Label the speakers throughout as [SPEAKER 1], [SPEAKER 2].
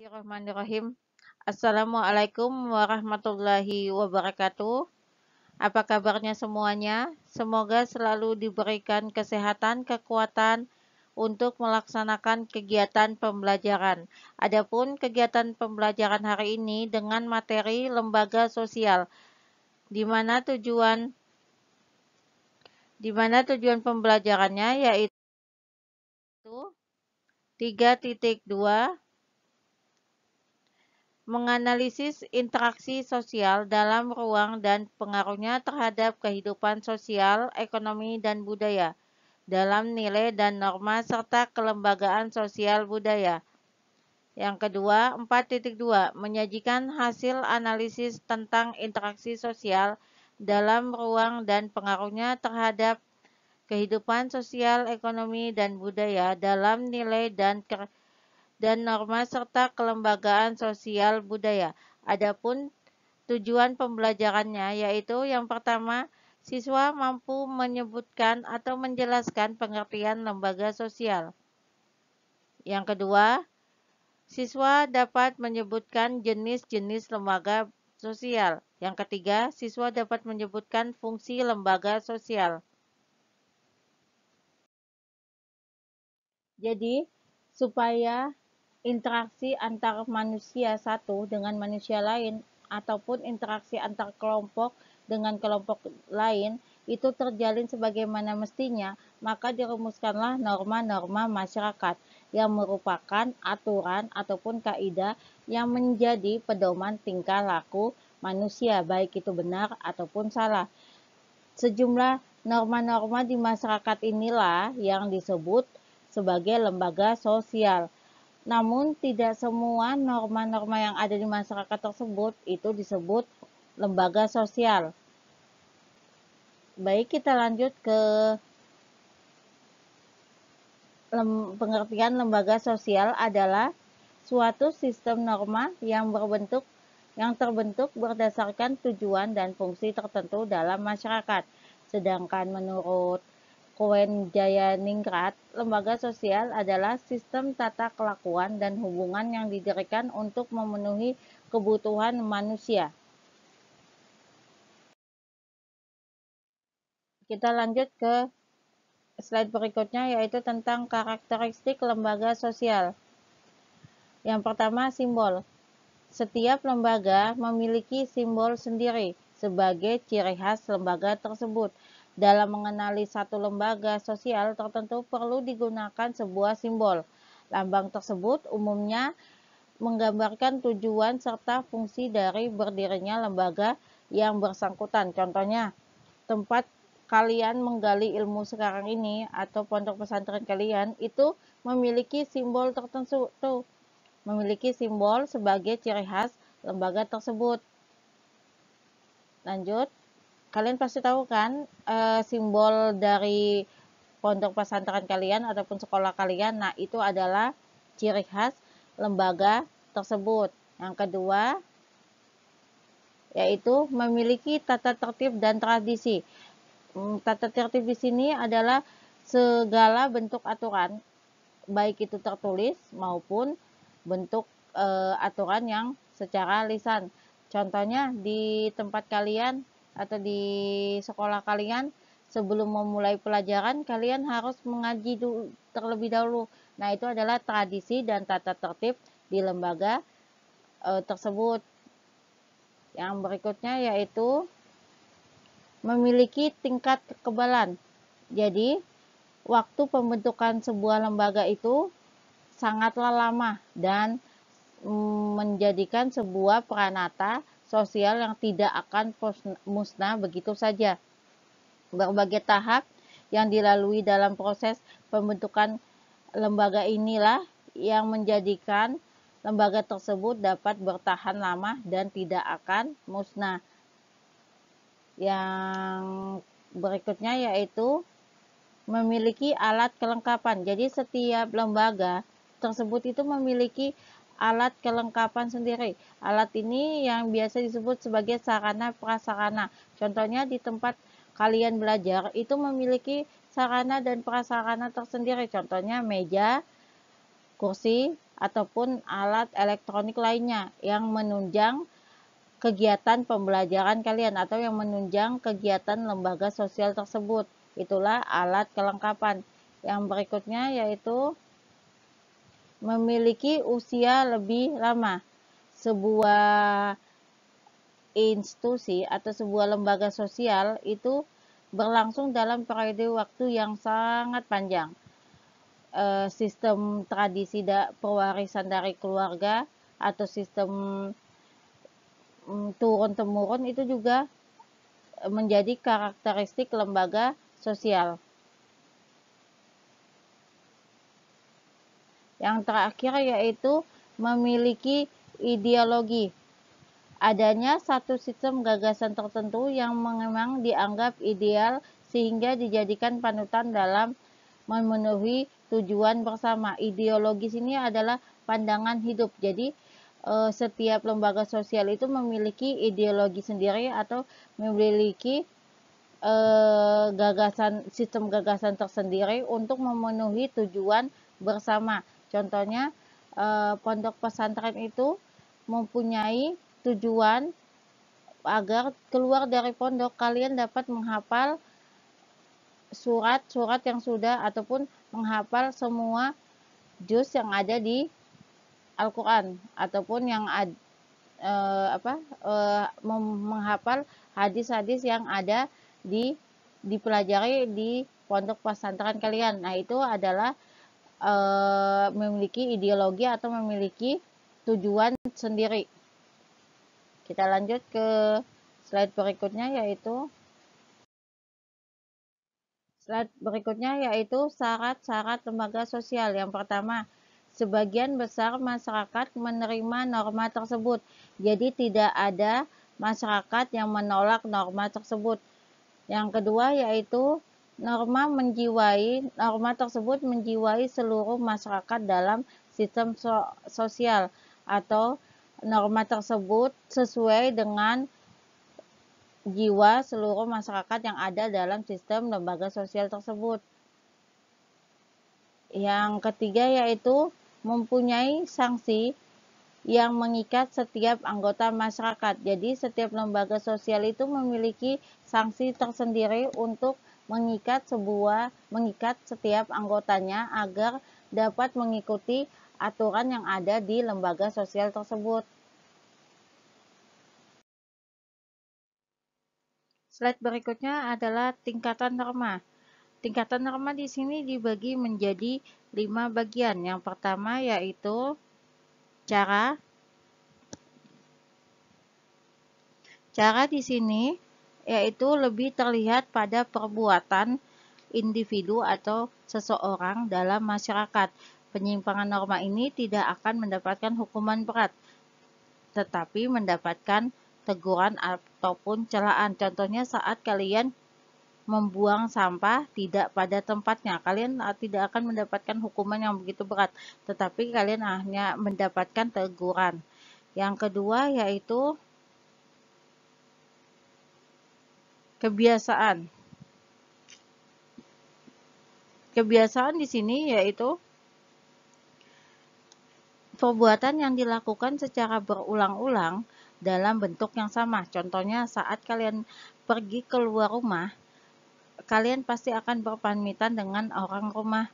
[SPEAKER 1] Bismillahirrahmanirrahim. Assalamualaikum warahmatullahi wabarakatuh. Apa kabarnya semuanya? Semoga selalu diberikan kesehatan, kekuatan untuk melaksanakan kegiatan pembelajaran. Adapun kegiatan pembelajaran hari ini dengan materi lembaga sosial, di mana tujuan di mana tujuan pembelajarannya yaitu 3.2 menganalisis interaksi sosial dalam ruang dan pengaruhnya terhadap kehidupan sosial, ekonomi, dan budaya dalam nilai dan norma serta kelembagaan sosial budaya. Yang kedua, 4.2 menyajikan hasil analisis tentang interaksi sosial dalam ruang dan pengaruhnya terhadap kehidupan sosial, ekonomi, dan budaya dalam nilai dan kelembagaan dan norma serta kelembagaan sosial budaya. Adapun tujuan pembelajarannya yaitu yang pertama, siswa mampu menyebutkan atau menjelaskan pengertian lembaga sosial. Yang kedua, siswa dapat menyebutkan jenis-jenis lembaga sosial. Yang ketiga, siswa dapat menyebutkan fungsi lembaga sosial. Jadi, supaya interaksi antar manusia satu dengan manusia lain ataupun interaksi antar kelompok dengan kelompok lain itu terjalin sebagaimana mestinya, maka dirumuskanlah norma-norma masyarakat yang merupakan aturan ataupun kaidah yang menjadi pedoman tingkah laku manusia, baik itu benar ataupun salah. Sejumlah norma-norma di masyarakat inilah yang disebut sebagai lembaga sosial. Namun tidak semua norma-norma yang ada di masyarakat tersebut itu disebut lembaga sosial. Baik, kita lanjut ke lem, pengertian lembaga sosial adalah suatu sistem norma yang berbentuk yang terbentuk berdasarkan tujuan dan fungsi tertentu dalam masyarakat. Sedangkan menurut Koenjayaningrat, lembaga sosial adalah sistem tata kelakuan dan hubungan yang didirikan untuk memenuhi kebutuhan manusia. Kita lanjut ke slide berikutnya yaitu tentang karakteristik lembaga sosial. Yang pertama simbol. Setiap lembaga memiliki simbol sendiri sebagai ciri khas lembaga tersebut. Dalam mengenali satu lembaga sosial tertentu perlu digunakan sebuah simbol. Lambang tersebut umumnya menggambarkan tujuan serta fungsi dari berdirinya lembaga yang bersangkutan. Contohnya, tempat kalian menggali ilmu sekarang ini atau pondok pesantren kalian itu memiliki simbol tertentu tuh, memiliki simbol sebagai ciri khas lembaga tersebut. Lanjut kalian pasti tahu kan e, simbol dari pondok pesantren kalian ataupun sekolah kalian. Nah, itu adalah ciri khas lembaga tersebut. Yang kedua, yaitu memiliki tata tertib dan tradisi. Hmm, tata tertib di sini adalah segala bentuk aturan, baik itu tertulis maupun bentuk e, aturan yang secara lisan. Contohnya di tempat kalian atau di sekolah kalian sebelum memulai pelajaran kalian harus mengaji terlebih dahulu. Nah, itu adalah tradisi dan tata tertib di lembaga e, tersebut. Yang berikutnya yaitu memiliki tingkat kekebalan. Jadi, waktu pembentukan sebuah lembaga itu sangatlah lama dan mm, menjadikan sebuah peranata sosial yang tidak akan musnah begitu saja. Berbagai tahap yang dilalui dalam proses pembentukan lembaga inilah yang menjadikan lembaga tersebut dapat bertahan lama dan tidak akan musnah. Yang berikutnya yaitu memiliki alat kelengkapan. Jadi setiap lembaga tersebut itu memiliki alat kelengkapan sendiri. Alat ini yang biasa disebut sebagai sarana prasarana. Contohnya di tempat kalian belajar itu memiliki sarana dan prasarana tersendiri. Contohnya meja, kursi, ataupun alat elektronik lainnya yang menunjang kegiatan pembelajaran kalian atau yang menunjang kegiatan lembaga sosial tersebut. Itulah alat kelengkapan. Yang berikutnya yaitu memiliki usia lebih lama. Sebuah institusi atau sebuah lembaga sosial itu berlangsung dalam periode waktu yang sangat panjang. E, sistem tradisi da, pewarisan dari keluarga atau sistem mm, turun-temurun itu juga menjadi karakteristik lembaga sosial. Yang terakhir yaitu memiliki ideologi. Adanya satu sistem gagasan tertentu yang memang dianggap ideal sehingga dijadikan panutan dalam memenuhi tujuan bersama. ideologi sini adalah pandangan hidup. Jadi eh, setiap lembaga sosial itu memiliki ideologi sendiri atau memiliki eh, gagasan sistem gagasan tersendiri untuk memenuhi tujuan bersama. Contohnya eh, pondok pesantren itu mempunyai tujuan agar keluar dari pondok kalian dapat menghafal surat-surat yang sudah ataupun menghafal semua juz yang ada di Al-Qur'an ataupun yang ad, e, apa e, menghafal hadis-hadis yang ada di dipelajari di pondok pesantren kalian. Nah, itu adalah e, memiliki ideologi atau memiliki tujuan sendiri. Kita lanjut ke slide berikutnya yaitu slide berikutnya yaitu syarat-syarat lembaga sosial. Yang pertama, sebagian besar masyarakat menerima norma tersebut. Jadi tidak ada masyarakat yang menolak norma tersebut. Yang kedua yaitu Norma menjiwai, norma tersebut menjiwai seluruh masyarakat dalam sistem so sosial atau norma tersebut sesuai dengan jiwa seluruh masyarakat yang ada dalam sistem lembaga sosial tersebut. Yang ketiga yaitu mempunyai sanksi yang mengikat setiap anggota masyarakat. Jadi setiap lembaga sosial itu memiliki sanksi tersendiri untuk mengikat sebuah mengikat setiap anggotanya agar dapat mengikuti aturan yang ada di lembaga sosial tersebut. Slide berikutnya adalah tingkatan norma. Tingkatan norma di sini dibagi menjadi lima bagian. Yang pertama yaitu cara. Cara di sini yaitu lebih terlihat pada perbuatan individu atau seseorang dalam masyarakat. Penyimpangan norma ini tidak akan mendapatkan hukuman berat, tetapi mendapatkan teguran ataupun celaan. Contohnya saat kalian membuang sampah tidak pada tempatnya, kalian tidak akan mendapatkan hukuman yang begitu berat, tetapi kalian hanya mendapatkan teguran. Yang kedua yaitu kebiasaan. Kebiasaan di sini yaitu perbuatan yang dilakukan secara berulang-ulang dalam bentuk yang sama. Contohnya saat kalian pergi keluar rumah, kalian pasti akan berpamitan dengan orang rumah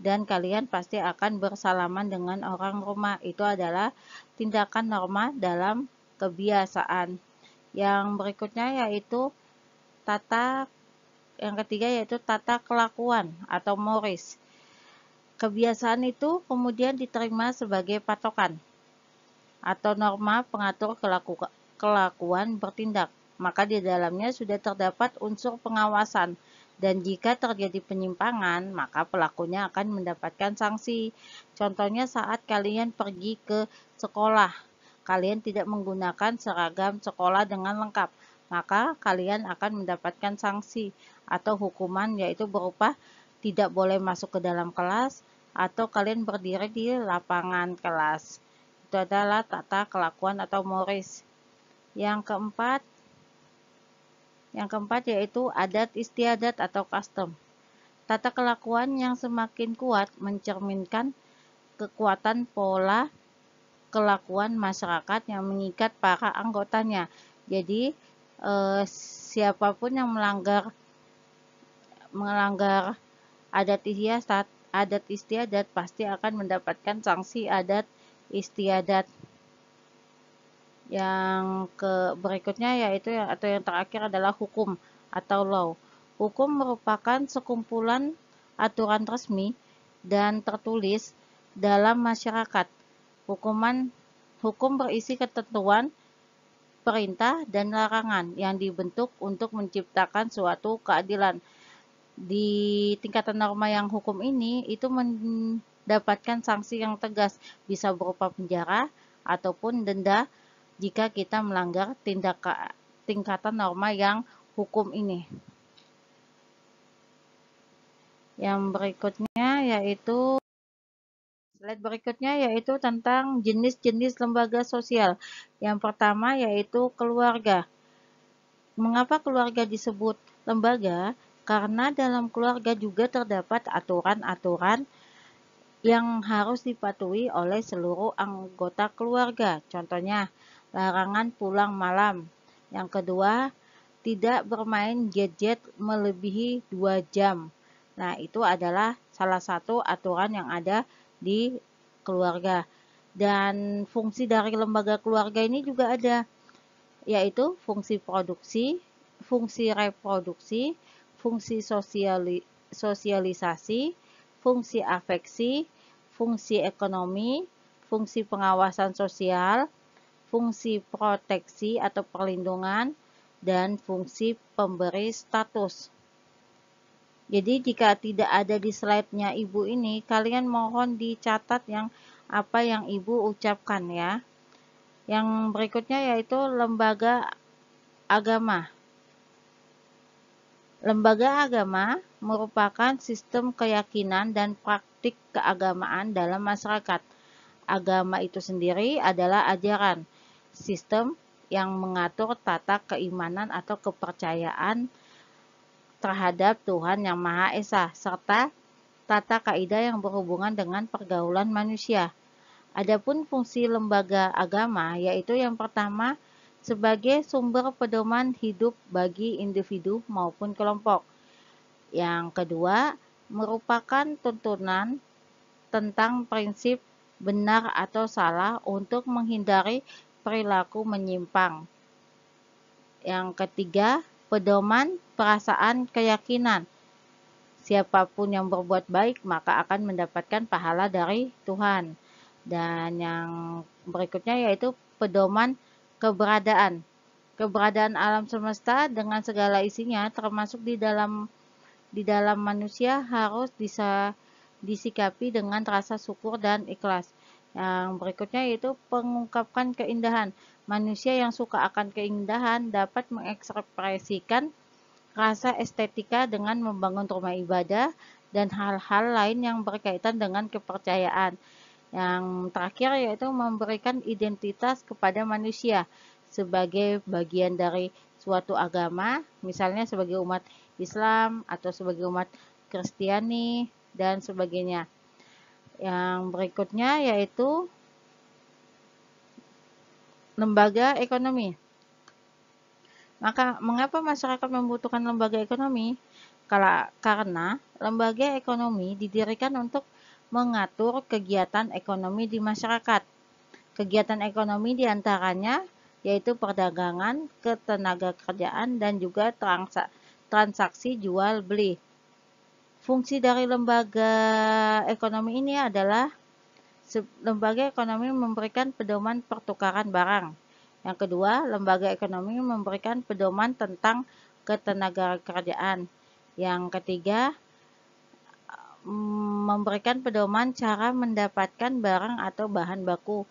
[SPEAKER 1] dan kalian pasti akan bersalaman dengan orang rumah. Itu adalah tindakan norma dalam kebiasaan. Yang berikutnya yaitu tata yang ketiga yaitu tata kelakuan atau moris. Kebiasaan itu kemudian diterima sebagai patokan atau norma pengatur kelaku kelakuan bertindak. Maka di dalamnya sudah terdapat unsur pengawasan dan jika terjadi penyimpangan, maka pelakunya akan mendapatkan sanksi. Contohnya saat kalian pergi ke sekolah, kalian tidak menggunakan seragam sekolah dengan lengkap maka kalian akan mendapatkan sanksi atau hukuman yaitu berupa tidak boleh masuk ke dalam kelas atau kalian berdiri di lapangan kelas. Itu adalah tata kelakuan atau moris. Yang keempat, yang keempat yaitu adat istiadat atau custom. Tata kelakuan yang semakin kuat mencerminkan kekuatan pola kelakuan masyarakat yang mengikat para anggotanya. Jadi, eh, siapapun yang melanggar melanggar adat istiadat adat istiadat pasti akan mendapatkan sanksi adat istiadat yang ke berikutnya yaitu yang atau yang terakhir adalah hukum atau law. Hukum merupakan sekumpulan aturan resmi dan tertulis dalam masyarakat. Hukuman hukum berisi ketentuan, perintah dan larangan yang dibentuk untuk menciptakan suatu keadilan. Di tingkatan norma yang hukum ini itu mendapatkan sanksi yang tegas, bisa berupa penjara ataupun denda jika kita melanggar tindakan tingkatan norma yang hukum ini. Yang berikutnya yaitu Slide berikutnya yaitu tentang jenis-jenis lembaga sosial. Yang pertama yaitu keluarga. Mengapa keluarga disebut lembaga? Karena dalam keluarga juga terdapat aturan-aturan yang harus dipatuhi oleh seluruh anggota keluarga. Contohnya, larangan pulang malam. Yang kedua, tidak bermain gadget melebihi 2 jam. Nah, itu adalah salah satu aturan yang ada di keluarga. Dan fungsi dari lembaga keluarga ini juga ada, yaitu fungsi produksi, fungsi reproduksi, fungsi sosiali, sosialisasi, fungsi afeksi, fungsi ekonomi, fungsi pengawasan sosial, fungsi proteksi atau perlindungan, dan fungsi pemberi status. Jadi jika tidak ada di slide-nya ibu ini, kalian mohon dicatat yang apa yang ibu ucapkan ya. Yang berikutnya yaitu lembaga agama. Lembaga agama merupakan sistem keyakinan dan praktik keagamaan dalam masyarakat. Agama itu sendiri adalah ajaran, sistem yang mengatur tata keimanan atau kepercayaan terhadap Tuhan Yang Maha Esa, serta tata kaidah yang berhubungan dengan pergaulan manusia. Adapun fungsi lembaga agama yaitu yang pertama sebagai sumber pedoman hidup bagi individu maupun kelompok. Yang kedua merupakan tuntunan tentang prinsip benar atau salah untuk menghindari perilaku menyimpang. Yang ketiga pedoman, perasaan, keyakinan. Siapapun yang berbuat baik maka akan mendapatkan pahala dari Tuhan. Dan yang berikutnya yaitu pedoman keberadaan. Keberadaan alam semesta dengan segala isinya termasuk di dalam di dalam manusia harus bisa disikapi dengan rasa syukur dan ikhlas. Yang berikutnya yaitu pengungkapkan keindahan. Manusia yang suka akan keindahan dapat mengekspresikan rasa estetika dengan membangun rumah ibadah dan hal-hal lain yang berkaitan dengan kepercayaan. Yang terakhir yaitu memberikan identitas kepada manusia sebagai bagian dari suatu agama, misalnya sebagai umat Islam atau sebagai umat Kristiani dan sebagainya. Yang berikutnya yaitu lembaga ekonomi. Maka mengapa masyarakat membutuhkan lembaga ekonomi? Karena lembaga ekonomi didirikan untuk mengatur kegiatan ekonomi di masyarakat. Kegiatan ekonomi diantaranya yaitu perdagangan, ketenaga kerjaan, dan juga transaksi jual beli. Fungsi dari lembaga ekonomi ini adalah lembaga ekonomi memberikan pedoman pertukaran barang. Yang kedua, lembaga ekonomi memberikan pedoman tentang ketenaga kerjaan. Yang ketiga, mm, memberikan pedoman cara mendapatkan barang atau bahan baku.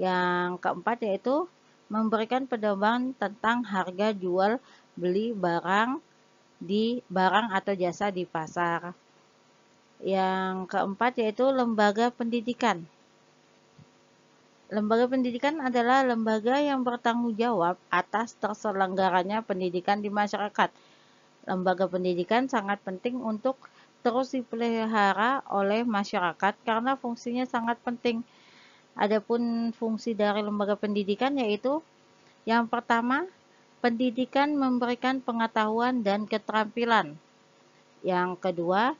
[SPEAKER 1] Yang keempat yaitu memberikan pedoman tentang harga jual beli barang di barang atau jasa di pasar. Yang keempat yaitu lembaga pendidikan. Lembaga pendidikan adalah lembaga yang bertanggung jawab atas terselenggaranya pendidikan di masyarakat. Lembaga pendidikan sangat penting untuk terus dipelihara oleh masyarakat karena fungsinya sangat penting. Adapun fungsi dari lembaga pendidikan yaitu yang pertama, pendidikan memberikan pengetahuan dan keterampilan. Yang kedua,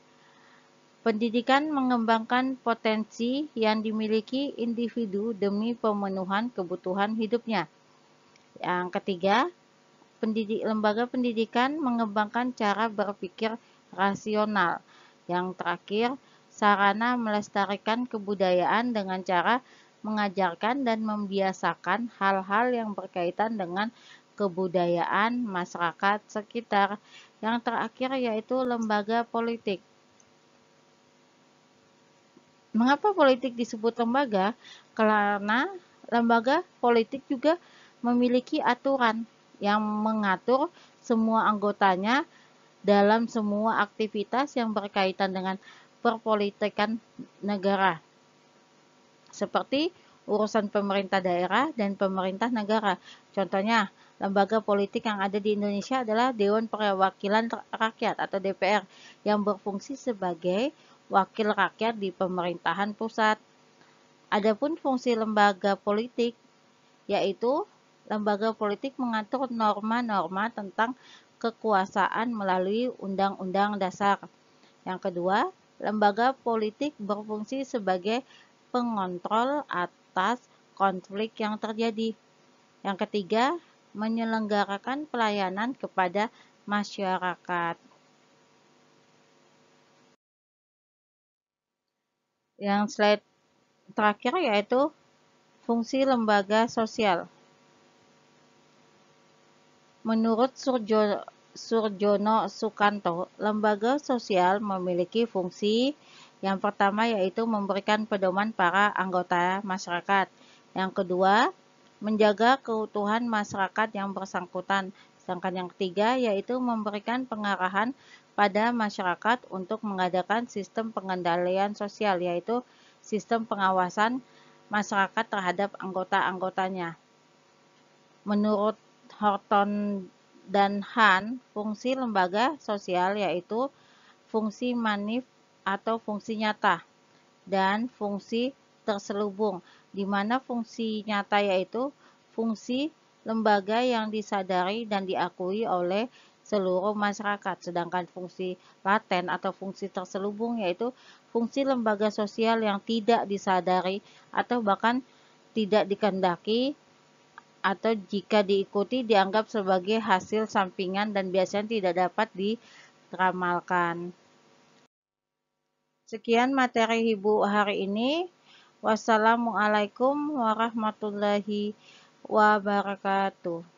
[SPEAKER 1] Pendidikan mengembangkan potensi yang dimiliki individu demi pemenuhan kebutuhan hidupnya. Yang ketiga, pendidik, lembaga pendidikan mengembangkan cara berpikir rasional. Yang terakhir, sarana melestarikan kebudayaan dengan cara mengajarkan dan membiasakan hal-hal yang berkaitan dengan kebudayaan masyarakat sekitar. Yang terakhir yaitu lembaga politik. Mengapa politik disebut lembaga? Karena lembaga politik juga memiliki aturan yang mengatur semua anggotanya dalam semua aktivitas yang berkaitan dengan perpolitikan negara, seperti urusan pemerintah daerah dan pemerintah negara. Contohnya, lembaga politik yang ada di Indonesia adalah Dewan Perwakilan Rakyat atau DPR yang berfungsi sebagai wakil rakyat di pemerintahan pusat. Adapun fungsi lembaga politik yaitu lembaga politik mengatur norma-norma tentang kekuasaan melalui undang-undang dasar. Yang kedua, lembaga politik berfungsi sebagai pengontrol atas konflik yang terjadi. Yang ketiga, menyelenggarakan pelayanan kepada masyarakat. yang slide terakhir yaitu fungsi lembaga sosial. Menurut Surjo, Surjono Sukanto, lembaga sosial memiliki fungsi yang pertama yaitu memberikan pedoman para anggota masyarakat. Yang kedua, menjaga keutuhan masyarakat yang bersangkutan. Sedangkan yang ketiga yaitu memberikan pengarahan pada masyarakat untuk mengadakan sistem pengendalian sosial, yaitu sistem pengawasan masyarakat terhadap anggota-anggotanya. Menurut Horton dan Han, fungsi lembaga sosial yaitu fungsi manif atau fungsi nyata dan fungsi terselubung, di mana fungsi nyata yaitu fungsi lembaga yang disadari dan diakui oleh seluruh masyarakat. Sedangkan fungsi laten atau fungsi terselubung yaitu fungsi lembaga sosial yang tidak disadari atau bahkan tidak dikendaki atau jika diikuti dianggap sebagai hasil sampingan dan biasanya tidak dapat diramalkan. Sekian materi Ibu hari ini. Wassalamualaikum warahmatullahi wabarakatuh.